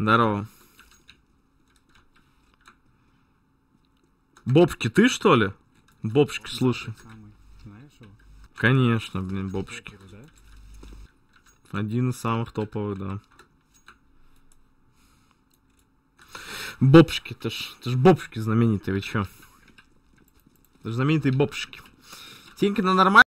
Здорово. Бобки, ты что ли? Бобчики, слушай. Конечно, блин, бобчики. Один из самых топовых, да. Бобшки, ты ж, ты ж бобшки знаменитые, вы чё? Ты ж знаменитые бобшки. на ну нормально?